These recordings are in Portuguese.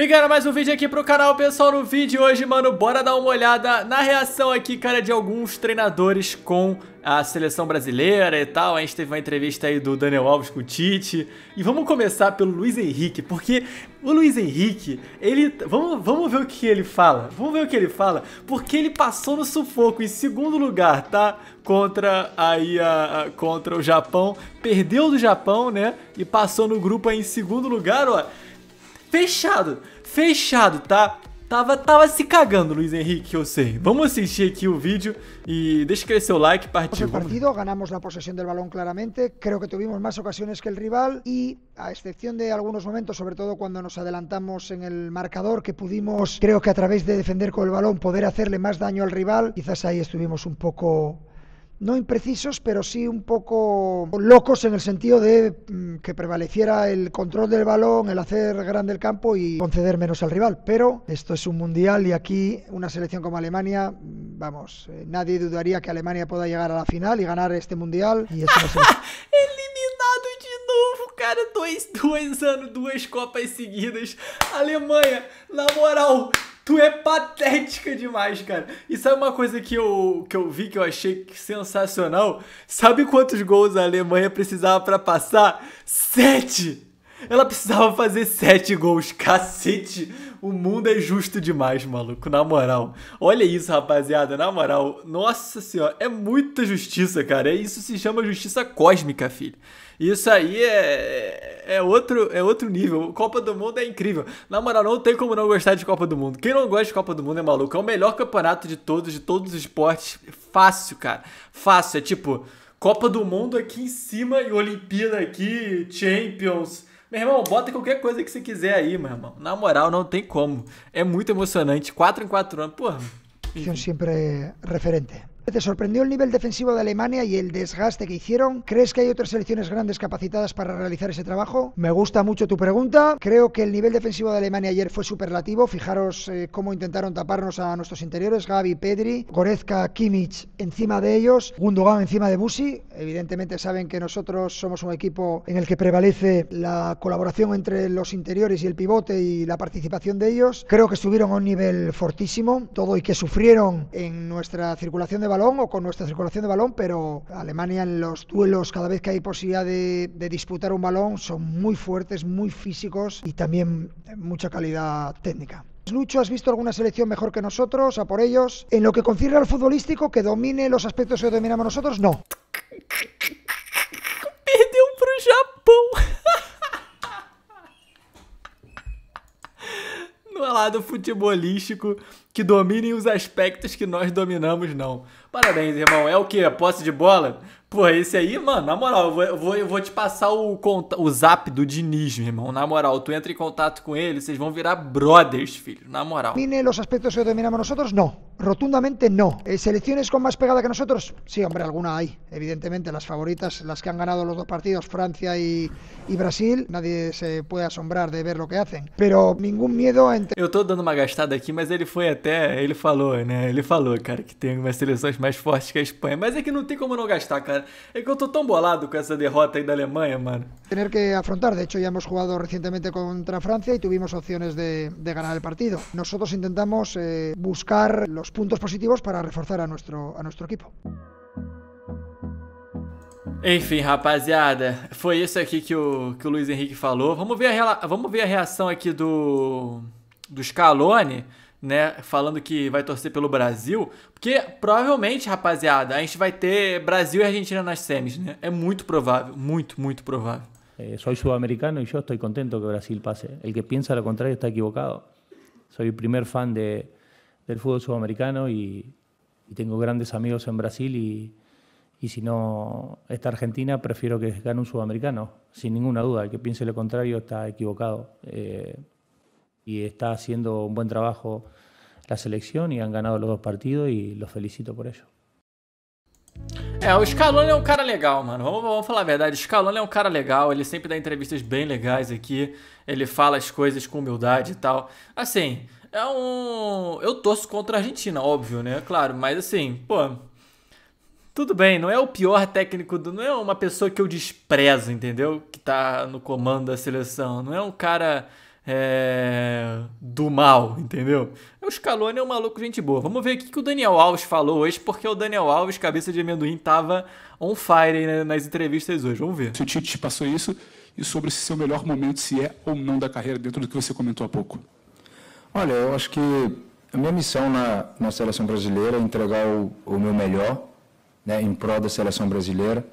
E galera, mais um vídeo aqui pro canal, pessoal, no vídeo de hoje, mano, bora dar uma olhada na reação aqui, cara, de alguns treinadores com a seleção brasileira e tal, a gente teve uma entrevista aí do Daniel Alves com o Tite, e vamos começar pelo Luiz Henrique, porque o Luiz Henrique, ele, vamos, vamos ver o que ele fala, vamos ver o que ele fala, porque ele passou no sufoco em segundo lugar, tá, contra aí a, a contra o Japão, perdeu do Japão, né, e passou no grupo aí em segundo lugar, ó, Fechado, fechado, tá? Tava, tava se cagando, Luiz Henrique, eu sei. Vamos assistir aqui o vídeo y e deixa crecer o like, partiu. partido ganamos la posesión del balón claramente, creo que tuvimos más ocasiones que el rival y a excepción de algunos momentos, sobre todo cuando nos adelantamos en el marcador, que pudimos, creo que a través de defender con el balón, poder hacerle más daño al rival, quizás ahí estuvimos un poco no imprecisos, pero sí un poco locos en el sentido de mm, que prevaleciera el control del balón, el hacer grande el campo y conceder menos al rival. Pero esto es un mundial y aquí una selección como Alemania, mm, vamos, eh, nadie dudaría que Alemania pueda llegar a la final y ganar este mundial. Y de nuevo, Cara, Copas seguidas. Alemania, la moral, Tu é patética demais, cara. E sabe uma coisa que eu, que eu vi que eu achei sensacional? Sabe quantos gols a Alemanha precisava para passar? Sete! Ela precisava fazer sete gols, cacete. O mundo é justo demais, maluco, na moral. Olha isso, rapaziada, na moral. Nossa senhora, é muita justiça, cara. Isso se chama justiça cósmica, filho. Isso aí é, é, é, outro, é outro nível. Copa do Mundo é incrível. Na moral, não tem como não gostar de Copa do Mundo. Quem não gosta de Copa do Mundo é maluco. É o melhor campeonato de todos, de todos os esportes. Fácil, cara. Fácil. É tipo Copa do Mundo aqui em cima e Olimpíada aqui, Champions. Meu irmão, bota qualquer coisa que você quiser aí, meu irmão. Na moral, não tem como. É muito emocionante. 4 em 4 anos, porra. Enfim. sempre referente. ¿Te sorprendió el nivel defensivo de Alemania y el desgaste que hicieron? ¿Crees que hay otras selecciones grandes capacitadas para realizar ese trabajo? Me gusta mucho tu pregunta. Creo que el nivel defensivo de Alemania ayer fue superlativo. Fijaros eh, cómo intentaron taparnos a nuestros interiores. Gaby, Pedri, Goretzka, Kimmich encima de ellos, Gundogan encima de Busi. Evidentemente saben que nosotros somos un equipo en el que prevalece la colaboración entre los interiores y el pivote y la participación de ellos. Creo que estuvieron a un nivel fortísimo, todo y que sufrieron en nuestra circulación de balón o con nuestra circulación de balón, pero Alemania en los duelos, cada vez que hay posibilidad de, disputar un balón, son muy fuertes, muy físicos y también mucha calidad técnica. Lucho, ¿has visto alguna selección mejor que nosotros? A por ellos. En lo que concierne al futbolístico, que domine los aspectos que dominamos nosotros, no. Perdeu pro Japón. No lado futbolístico que domine os aspectos que nós dominamos, no. Parabéns, irmão. É o quê? Posse de bola? Pô, esse aí, mano, na moral, eu vou, eu vou, eu vou te passar o, o zap do Diniz, meu irmão. Na moral, tu entra em contato com ele, vocês vão virar brothers, filho. Na moral. Mine os aspectos que dominamos nosotros, não. Rotundamente não. Eh, seleções com mais pegada que nós? Sim, sí, hombre, alguma há. Evidentemente, as favoritas, as que han ganado os dois partidos, França e Brasil, nadie se pode assombrar de ver o que fazem. Mas nenhum medo entre. Eu tô dando uma gastada aqui, mas ele foi até. Ele falou, né? Ele falou, cara, que tem algumas seleções mais mais forte que a Espanha. Mas é que não tem como não gastar, cara. É que eu tô tão bolado com essa derrota aí da Alemanha, mano. Tener que afrontar. De hecho, ya hemos jugado recientemente contra Francia y tuvimos opciones de, de ganar el partido. Nosotros intentamos eh, buscar los puntos positivos para reforzar a nuestro, a nuestro equipo. Enfim, rapaziada, foi isso aqui que o, que o Luiz Henrique falou. Vamos ver a, vamos ver a reação aqui do, do Scaloni né, falando que vai torcer pelo Brasil, porque provavelmente, rapaziada, a gente vai ter Brasil e Argentina nas semis, né? É muito provável, muito, muito provável. Eh, soy sudamericano y yo estoy contento que Brasil pase. El que piensa lo contrario está equivocado. Soy el primer fan de, del fútbol sudamericano y, y, tengo grandes amigos en Brasil y, y si no está Argentina, prefiero que gane un sudamericano, sin ninguna duda. El que piense lo contrario está equivocado. Eh, y está haciendo un buen trabajo la selección y han ganado los dos partidos y los felicito por ello. É, o Scaloni é um cara legal, mano. Vamos, vamos falar a verdade. O Scaloni é um cara legal. Ele sempre dá entrevistas bem legais aqui. Ele fala as coisas com humildade e tal. Assim, é um. Eu torço contra a Argentina, óbvio, né? Claro, mas assim, pô. Tudo bem, não é o pior técnico do. Não é uma pessoa que eu desprezo, entendeu? Que tá no comando da seleção. Não é um cara é, do mal, entendeu? É o Scaloni é um maluco gente boa. Vamos ver o que, que o Daniel Alves falou hoje, porque o Daniel Alves, cabeça de amendoim, tava on fire né, nas entrevistas hoje. Vamos ver. Se o Tite passou isso e sobre se seu melhor momento, se é ou não da carreira, dentro do que você comentou há pouco. Olha, eu acho que a minha missão na, na seleção brasileira é entregar o, o meu melhor né, em prol da seleção brasileira.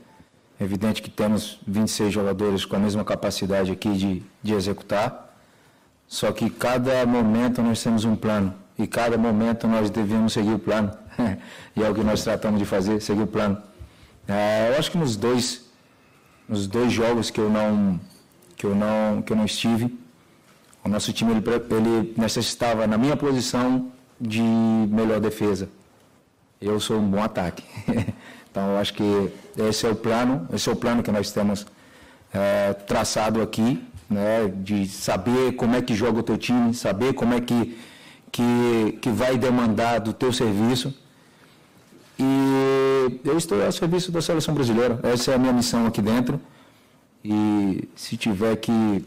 É evidente que temos 26 jogadores com a mesma capacidade aqui de, de executar só que cada momento nós temos um plano e cada momento nós devemos seguir o plano. e é o que nós tratamos de fazer, seguir o plano. É, eu acho que nos dois, nos dois jogos que eu não, que eu não, que eu não estive, o nosso time ele, ele necessitava na minha posição de melhor defesa. Eu sou um bom ataque. então eu acho que esse é o plano, esse é o plano que nós temos é, traçado aqui né? de saber como é que joga o teu time, saber como é que, que, que vai demandar do teu serviço. E eu estou ao serviço da seleção brasileira. Essa é a minha missão aqui dentro. E se tiver que,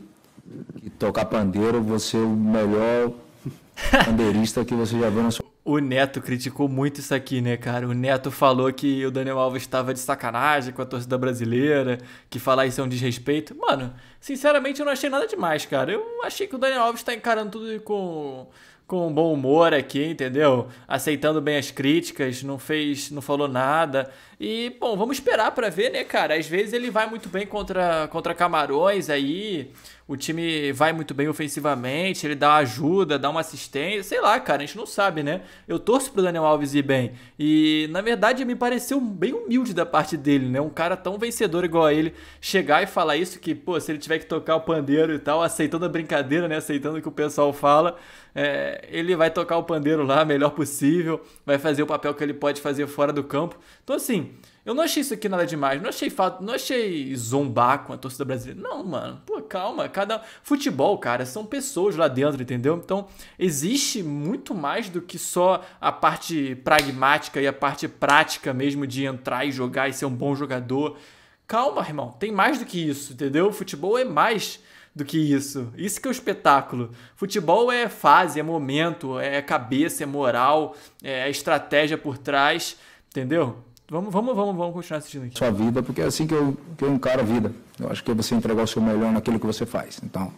que tocar pandeiro, vou ser o melhor pandeirista que você já viu na sua o Neto criticou muito isso aqui, né, cara? O Neto falou que o Daniel Alves estava de sacanagem com a torcida brasileira, que falar isso é um desrespeito. Mano, sinceramente eu não achei nada demais, cara. Eu achei que o Daniel Alves está encarando tudo com, com bom humor aqui, entendeu? Aceitando bem as críticas, não fez, não falou nada. E, bom, vamos esperar para ver, né, cara? Às vezes ele vai muito bem contra, contra Camarões aí o time vai muito bem ofensivamente, ele dá ajuda, dá uma assistência, sei lá, cara, a gente não sabe, né? Eu torço pro Daniel Alves ir bem. E, na verdade, me pareceu bem humilde da parte dele, né? Um cara tão vencedor igual a ele chegar e falar isso que, pô, se ele tiver que tocar o pandeiro e tal, aceitando a brincadeira, né? Aceitando o que o pessoal fala, é, ele vai tocar o pandeiro lá melhor possível, vai fazer o papel que ele pode fazer fora do campo. Então, assim, eu não achei isso aqui nada demais, não achei fato, não achei zombar com a torcida brasileira. Não, mano. Pô, calma, cada futebol, cara, são pessoas lá dentro, entendeu? Então, existe muito mais do que só a parte pragmática e a parte prática mesmo de entrar e jogar e ser um bom jogador. Calma, irmão, tem mais do que isso, entendeu? O futebol é mais do que isso. Isso que é o espetáculo. Futebol é fase, é momento, é cabeça, é moral, é estratégia por trás, entendeu? Vamos, vamos, vamos, vamos continuar assistindo aqui. Sua vida, porque é assim que eu, que eu encaro a vida. Eu acho que é você entregar o seu melhor naquilo que você faz. Então.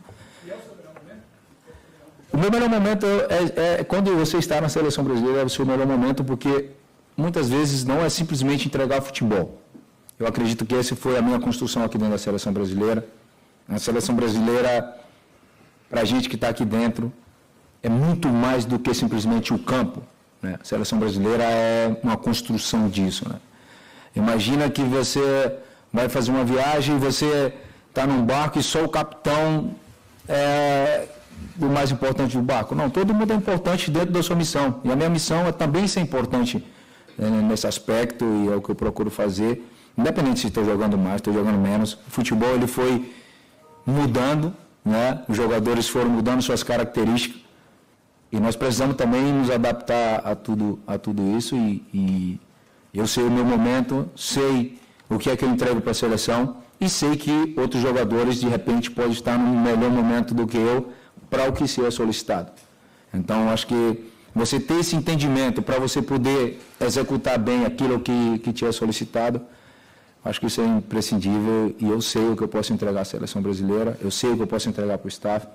E é o seu melhor momento? O meu melhor momento é, é, é quando você está na seleção brasileira, é o seu melhor momento, porque muitas vezes não é simplesmente entregar futebol. Eu acredito que essa foi a minha construção aqui dentro da seleção brasileira. A seleção brasileira, para a gente que está aqui dentro, é muito mais do que simplesmente o campo. Né? A seleção brasileira é uma construção disso. Né? Imagina que você vai fazer uma viagem e você está num barco e só o capitão é o mais importante do barco. Não, todo mundo é importante dentro da sua missão. E a minha missão é também ser importante né, nesse aspecto e é o que eu procuro fazer. Independente se estou jogando mais, estou jogando menos. O futebol ele foi mudando, né? os jogadores foram mudando suas características. E nós precisamos também nos adaptar a tudo, a tudo isso e, e eu sei o meu momento, sei o que é que eu entrego para a seleção e sei que outros jogadores de repente podem estar num melhor momento do que eu para o que se é solicitado. Então, acho que você ter esse entendimento para você poder executar bem aquilo que, que te é solicitado, acho que isso é imprescindível e eu sei o que eu posso entregar à seleção brasileira, eu sei o que eu posso entregar para o staff,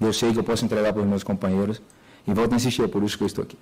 eu sei o que eu posso entregar para os meus companheiros. E volto a insistir, é por isso que eu estou aqui.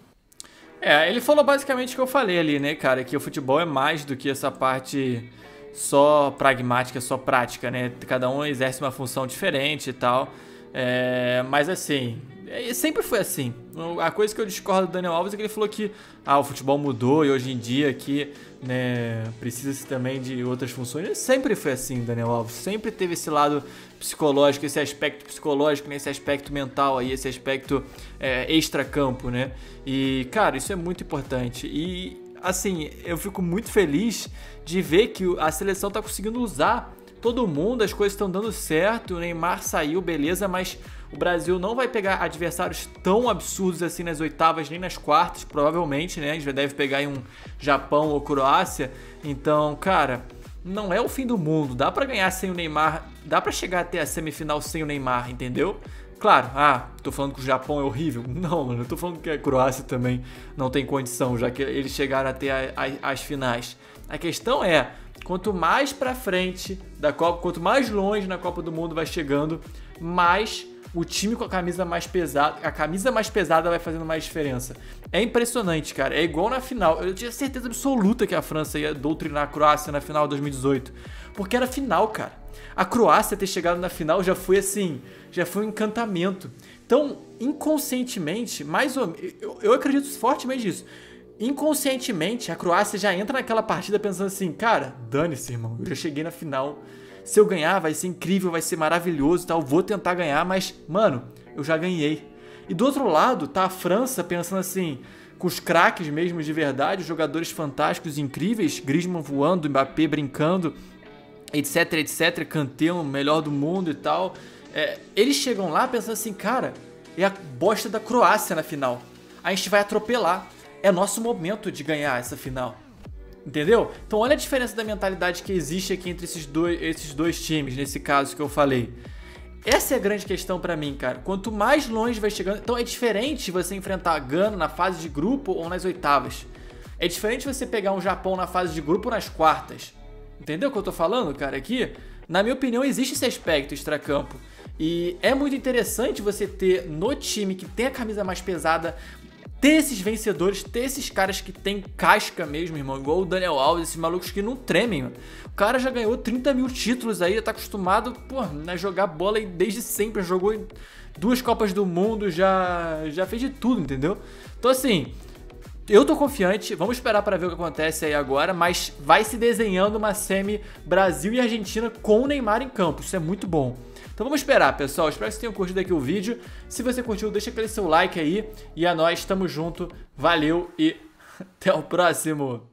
É, ele falou basicamente o que eu falei ali, né, cara? Que o futebol é mais do que essa parte só pragmática, só prática, né? Cada um exerce uma função diferente e tal. É, mas assim, é, e sempre foi assim. A coisa que eu discordo do Daniel Alves é que ele falou que ah, o futebol mudou e hoje em dia que né, precisa-se também de outras funções. E sempre foi assim, Daniel Alves. Sempre teve esse lado psicológico, esse aspecto psicológico, né, esse aspecto mental aí, esse aspecto é, extra-campo, né? E, cara, isso é muito importante. E, assim, eu fico muito feliz de ver que a seleção tá conseguindo usar todo mundo, as coisas estão dando certo, o Neymar saiu, beleza, mas o Brasil não vai pegar adversários tão absurdos assim nas oitavas nem nas quartas, provavelmente, né? A gente deve pegar em um Japão ou Croácia. Então, cara, não é o fim do mundo. Dá para ganhar sem o Neymar, dá para chegar até a semifinal sem o Neymar, entendeu? Claro, ah, tô falando que o Japão é horrível. Não, mano, eu tô falando que a Croácia também não tem condição, já que eles chegaram até a, a, as finais. A questão é, quanto mais para frente da Copa, quanto mais longe na Copa do Mundo vai chegando, mais o time com a camisa mais pesada, a camisa mais pesada vai fazendo mais diferença. É impressionante, cara. É igual na final. Eu tinha certeza absoluta que a França ia doutrinar a Croácia na final de 2018, porque era final, cara. A Croácia ter chegado na final já foi assim, já foi um encantamento. Então, inconscientemente, mais ou eu, eu acredito fortemente nisso. Inconscientemente, a Croácia já entra naquela partida pensando assim, cara, dane-se, irmão, eu já cheguei na final se eu ganhar vai ser incrível, vai ser maravilhoso e tal, vou tentar ganhar, mas, mano, eu já ganhei. E do outro lado, tá a França pensando assim, com os craques mesmo de verdade, os jogadores fantásticos, incríveis, Griezmann voando, Mbappé brincando, etc, etc, Kanté, o melhor do mundo e tal. É, eles chegam lá pensando assim, cara, é a bosta da Croácia na final. A gente vai atropelar. É nosso momento de ganhar essa final. Entendeu? Então olha a diferença da mentalidade que existe aqui entre esses dois, esses dois times, nesse caso que eu falei. Essa é a grande questão para mim, cara. Quanto mais longe vai chegando... Então é diferente você enfrentar a Gana na fase de grupo ou nas oitavas. É diferente você pegar um Japão na fase de grupo ou nas quartas. Entendeu o que eu tô falando, cara, aqui? Na minha opinião, existe esse aspecto extracampo. E é muito interessante você ter no time que tem a camisa mais pesada, ter esses vencedores, ter esses caras que tem casca mesmo, irmão, igual o Daniel Alves, esses malucos que não tremem, mano. O cara já ganhou 30 mil títulos aí, tá acostumado, pô, a né, jogar bola desde sempre, jogou duas Copas do Mundo, já, já fez de tudo, entendeu? Então, assim, eu tô confiante, vamos esperar para ver o que acontece aí agora, mas vai se desenhando uma semi Brasil e Argentina com o Neymar em campo, isso é muito bom. Então vamos esperar, pessoal. Espero que vocês tenham curtido aqui o vídeo. Se você curtiu, deixa aquele seu like aí. E a é nós, tamo junto. Valeu e até o próximo.